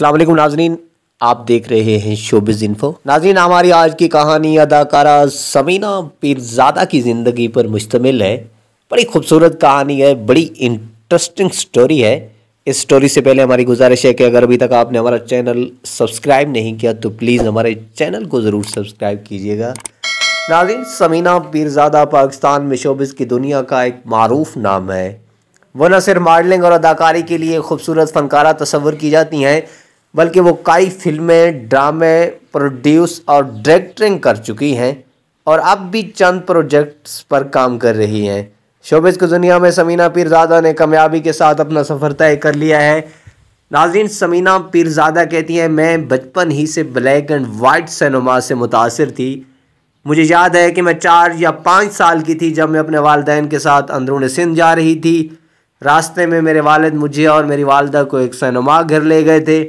अल्लाम नाजरीन आप देख रहे हैं शोबिज इन्फो नाजरीन हमारी आज की कहानी अदाकारा समीना पीरजादा की ज़िंदगी पर मुश्तमिल है बड़ी खूबसूरत कहानी है बड़ी इंटरेस्टिंग स्टोरी है इस स्टोरी से पहले हमारी गुजारिश है कि अगर अभी तक आपने हमारा चैनल सब्सक्राइब नहीं किया तो प्लीज़ हमारे चैनल को ज़रूर सब्सक्राइब कीजिएगा नाजिन समीना पीरजादा पाकिस्तान में शोबिस की दुनिया का एक मरूफ नाम है वो न सिर्फ मॉडलिंग और अदाकारी के लिए खूबसूरत फनकारा तस्वर की जाती हैं बल्कि वो कई फिल्में ड्रामे प्रोड्यूस और डायरेक्टरिंग कर चुकी हैं और अब भी चंद प्रोजेक्ट्स पर काम कर रही हैं शोबिस की दुनिया में समीना पीरजादा ने कामयाबी के साथ अपना सफ़र तय कर लिया है नाजरीन समीना पीरजादा कहती हैं मैं बचपन ही से ब्लैक एंड वाइट सिनेमा से मुतासर थी मुझे याद है कि मैं चार या पाँच साल की थी जब मैं अपने वालदेन के साथ अंदरून सिंध जा रही थी रास्ते में मेरे वालद मुझे और मेरी वालदा को एक सिनेमा घर ले गए थे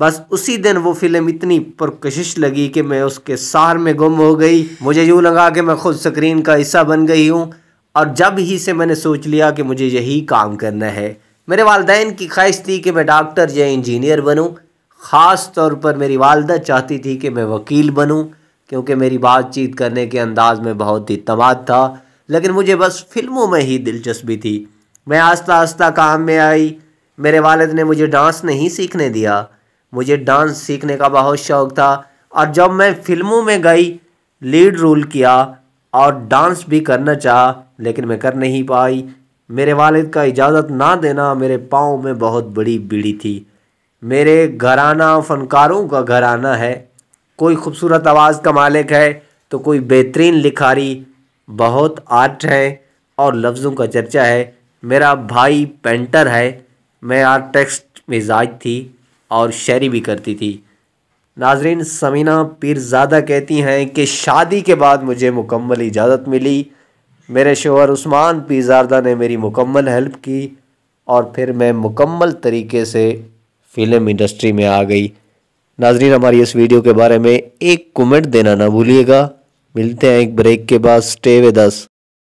बस उसी दिन वो फिल्म इतनी पुरकशिश लगी कि मैं उसके सार में गुम हो गई मुझे यूँ लगा कि मैं खुद स्क्रीन का हिस्सा बन गई हूँ और जब ही से मैंने सोच लिया कि मुझे यही काम करना है मेरे वालदेन की ख्वाहिश थी कि मैं डॉक्टर या इंजीनियर बनूँ ख़ास तौर पर मेरी वालदा चाहती थी कि मैं वकील बनूँ क्योंकि मेरी बातचीत करने के अंदाज में बहुत ही तमाद था लेकिन मुझे बस फिल्मों में ही दिलचस्पी थी मैं आस्ता आस्ता काम में आई मेरे वालद ने मुझे डांस नहीं सीखने दिया मुझे डांस सीखने का बहुत शौक़ था और जब मैं फिल्मों में गई लीड रोल किया और डांस भी करना चाहा लेकिन मैं कर नहीं पाई मेरे वालिद का इजाज़त ना देना मेरे पाँव में बहुत बड़ी बीड़ी थी मेरे घराना फ़नकारों का घराना है कोई खूबसूरत आवाज़ का मालिक है तो कोई बेहतरीन लिखारी बहुत आर्ट है और लफ्ज़ों का चर्चा है मेरा भाई पेंटर है मैं आर्ट टेक्स्ट मिजाज थी और शायरी भी करती थी नाजरीन समीना पीरजादा कहती हैं कि शादी के बाद मुझे मुकम्मल इजाज़त मिली मेरे शोहर उस्मान पीरजादा ने मेरी मुकम्मल हेल्प की और फिर मैं मुकम्मल तरीके से फ़िल्म इंडस्ट्री में आ गई नाजरीन हमारी इस वीडियो के बारे में एक कमेंट देना ना भूलिएगा मिलते हैं एक ब्रेक के बाद स्टे विद अस